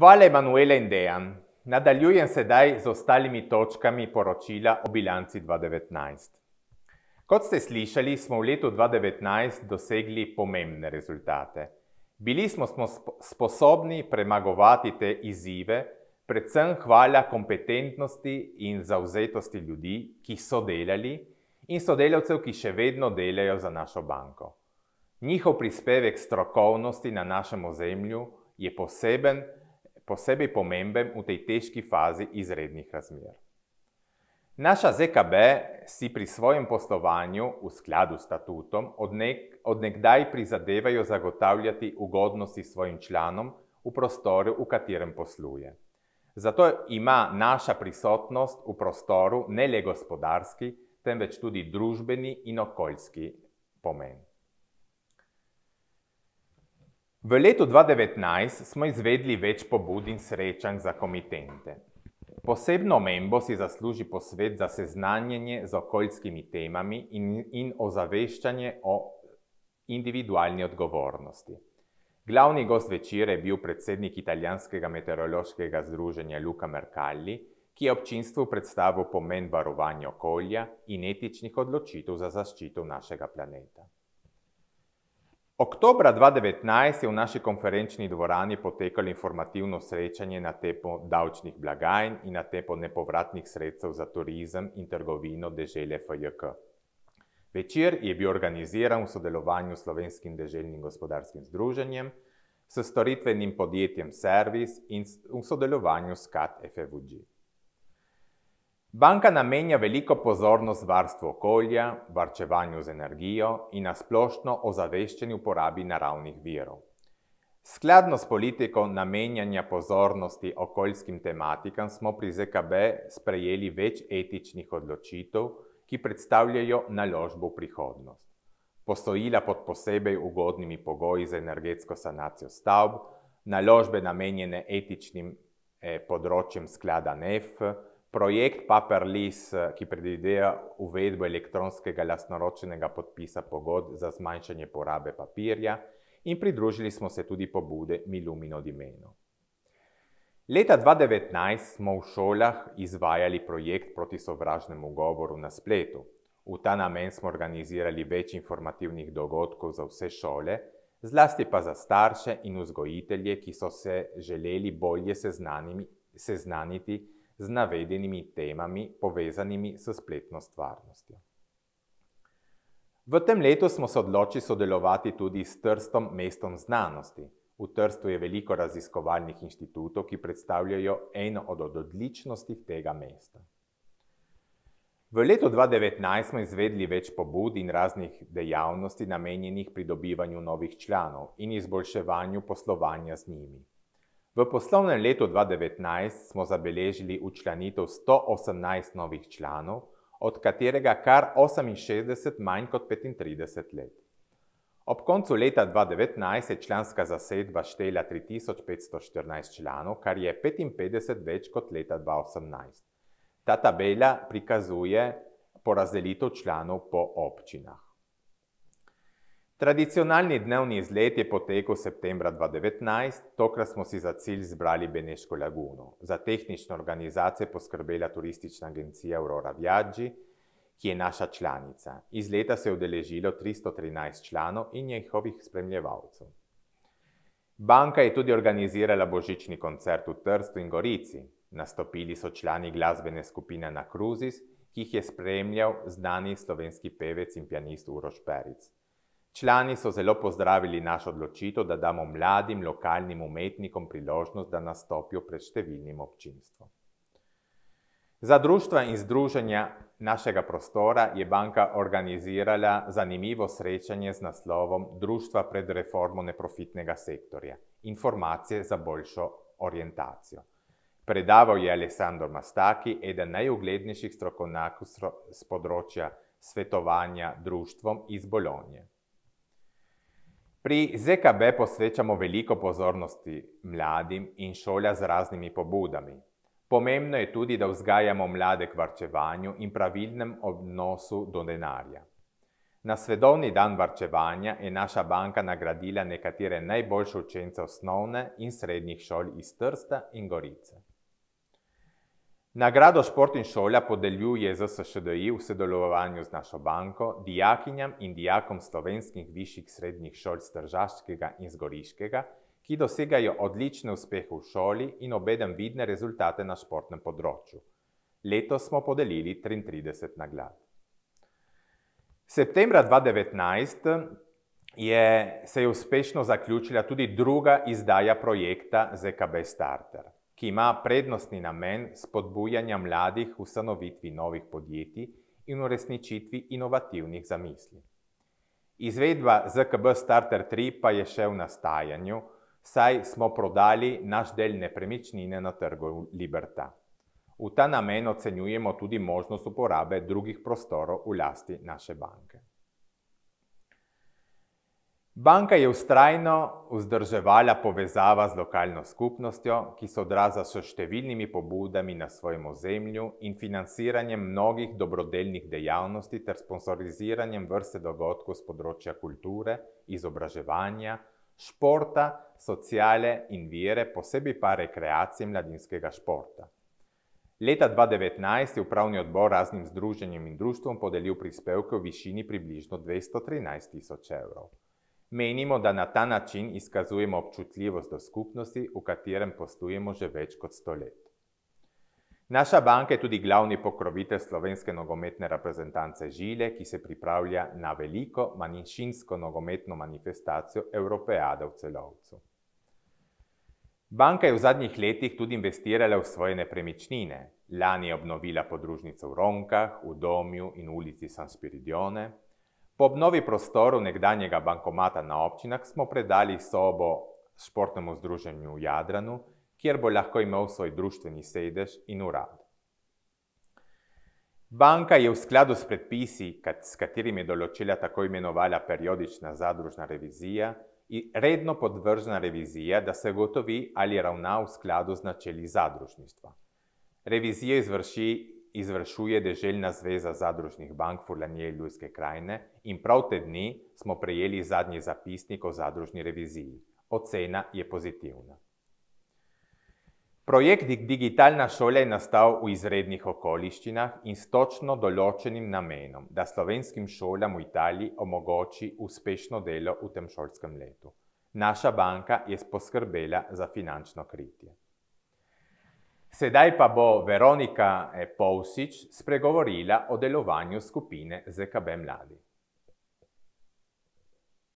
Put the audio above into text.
Hvala, Emanuela in Dejan. Nadaljujem sedaj z ostalimi točkami poročila o bilanci 2019. Kot ste slišali, smo v letu 2019 dosegli pomembne rezultate. Bili smo sposobni premagovati te izzive, predvsem hvala kompetentnosti in zauzetosti ljudi, ki so delali in sodelavcev, ki še vedno delajo za našo banko. Njihov prispevek strokovnosti na našem ozemlju je poseben, posebej pomemben v tej težki fazi izrednih razmer. Naša ZKB si pri svojem poslovanju v skladu s statutom odnek, odnekdaj prizadevajo zagotavljati ugodnosti svojim članom v prostoru, v katerem posluje. Zato ima naša prisotnost v prostoru ne le gospodarski, temveč tudi družbeni in okoljski pomen. V letu 2019 smo izvedli več pobud in srečanj za komitente. Posebno membo si zasluži posvet za seznanjenje z okoljskimi temami in, in ozaveščanje o individualni odgovornosti. Glavni gost večera je bil predsednik italijanskega meteorološkega združenja Luka Mercalli, ki je občinstvu predstavil pomen varovanja okolja in etičnih odločitev za zaščito našega planeta. Oktobra 2019 je v naši konferenčni dvorani potekalo informativno srečanje na temo davčnih blagajn in na temo nepovratnih sredstev za turizem in trgovino države FJK. Večer je bil organiziran v sodelovanju s slovenskim državnim gospodarskim združenjem, s storitvenim podjetjem Service in v sodelovanju s KAT-FVG. Banka namenja veliko pozornost varstvu okolja, varčevanju z energijo in nasplošno ozaveščanju porabi naravnih virov. Skladno s politiko namenjanja pozornosti okoljskim tematikam smo pri ZKB sprejeli več etičnih odločitev, ki predstavljajo naložbo v prihodnost. Posojila pod posebej ugodnimi pogoji za energetsko sanacijo stavb, naložbe namenjene etičnim eh, področjem sklada NEF, projekt Paperless, eh, ki predvideva uvedbo elektronskega lasnoročenega podpisa pogodb za zmanjšanje porabe papirja, in pridružili smo se tudi pobude Milumino Dimeno. Leta 2019 smo v šolah izvajali projekt proti sovražnemu govoru na spletu. V ta namen smo organizirali več informativnih dogodkov za vse šole, zlasti pa za starše in vzgojitelje, ki so se želeli bolje seznaniti, seznaniti z navedenimi temami, povezanimi s spletno stvarnostjo. V tem letu smo se odločili sodelovati tudi s Trstom, mestom znanosti. V Trstu je veliko raziskovalnih inštitutov, ki predstavljajo eno od odličnosti tega mesta. V letu 2019 smo izvedli več pobud in raznih dejavnosti, namenjenih pridobivanju novih članov in izboljševanju poslovanja z njimi. V poslovnem letu 2019 smo zabeležili učlanitev 118 novih članov, od katerega kar 68 manj kot 35 let. Ob koncu leta 2019 je članska zasedba štela 3514 članov, kar je 55 več kot leta 2018. Ta tabela prikazuje porazdelitev članov po občinah. Tradicionalni dnevni izlet je potekel septembra 2019, tokrat smo si za cilj zbrali Beneško laguno. Za tehnično organizacijo je poskrbela turistična agencija Aurora Viaggi, ki je naša članica. Izleta se je udeležilo 313 članov in njihovih spremljevalcev. Banka je tudi organizirala božični koncert v Trstu in Gorici. Nastopili so člani glasbene skupine na Cruzis, ki jih je spremljal znani slovenski pevec in pianist Uroš Peric. Člani so zelo pozdravili našo odločitev, da damo mladim lokalnim umetnikom priložnost, da nastopijo pred številnim občinstvom. Za društva in združenja našega prostora je banka organizirala zanimivo srečanje z naslovom Društva pred reformo neprofitnega sektorja: Informacije za boljšo orientacijo. Predaval je Aleksandr Mastaki, eden najuglednejših strokovnjakov z področja svetovanja društvom iz Bolonije. Pri ZKB posvečamo veliko pozornosti mladim in šola z raznimi pobudami. Pomembno je tudi, da vzgajamo mlade k varčevanju in pravilnem odnosu do denarja. Na svetovni dan varčevanja je naša banka nagradila nekatere najboljše učence osnovne in srednjih šol iz Trsta in Gorice. Nagrado Šport in šola podeljuje ZSŠDI v sodelovanju z našo banko, dijakinjam in dijakom slovenskih višjih srednjih šol z Tržaškega in Zgoriškega, ki dosegajo odlične uspehe v šoli in obedem vidne rezultate na športnem področju. Letos smo podelili 33 nagrad. Septembra 2019 je, se je uspešno zaključila tudi druga izdaja projekta ZKB Starter – ki ima prednostni namen spodbujanja mladih v ustanovitvi novih podjetij in uresničitvi inovativnih zamisli. Izvedba ZKB Starter 3 pa je še v nastajanju, saj smo prodali naš del nepremičnine na trgu Liberta. V ta namen ocenjujemo tudi možnost uporabe drugih prostorov v lasti naše banke. Banka je ustrajno vzdrževala povezava z lokalno skupnostjo, ki se odraža s številnimi pobudami na svojem ozemlju in financiranjem mnogih dobrodelnih dejavnosti ter sponsoriziranjem vrste dogodkov z področja kulture, izobraževanja, športa, sociale in vire, posebej pa rekreacije mladinskega športa. Leta 2019 je upravni odbor raznim združenjem in društvom podelil prispevke v višini približno 213 tisoč evrov. Menimo, da na ta način izkazujemo občutljivost do skupnosti, v katerem poslujemo že več kot stolet. Naša banka je tudi glavni pokrovitelj slovenske nogometne reprezentance Žile, ki se pripravlja na veliko manjšinsko nogometno manifestacijo Evropejade v celovcu. Banka je v zadnjih letih tudi investirala v svoje nepremičnine. Lani je obnovila podružnico v Ronkah, v Domju in ulici San Spiridione. Po obnovi prostoru nekdanjega bankomata na občinah smo predali sobo športnemu združenju Jadranu, kjer bo lahko imel svoj društveni sedež in urad. Banka je v skladu s predpisi, s katerimi je določila tako imenovana periodična zadružna revizija, redno podvržena revizija, da se gotovi ali ravna v skladu z načeli zadružništva. Revizijo izvrši izvršuje Deželjna zveza zadružnih bank Furlanije in Ljudske krajine in prav te dni smo prejeli zadnji zapisnik o zadružni reviziji. Ocena je pozitivna. Projekt Digitalna šolja je nastal v izrednih okoliščinah in s točno določenim namenom, da slovenskim šolam v Italiji omogoči uspešno delo v tem šolskem letu. Naša banka je poskrbela za finančno kritje. Sedaj pa bo Veronika eh, Povsič spregovorila o delovanju skupine ZKB Mladi.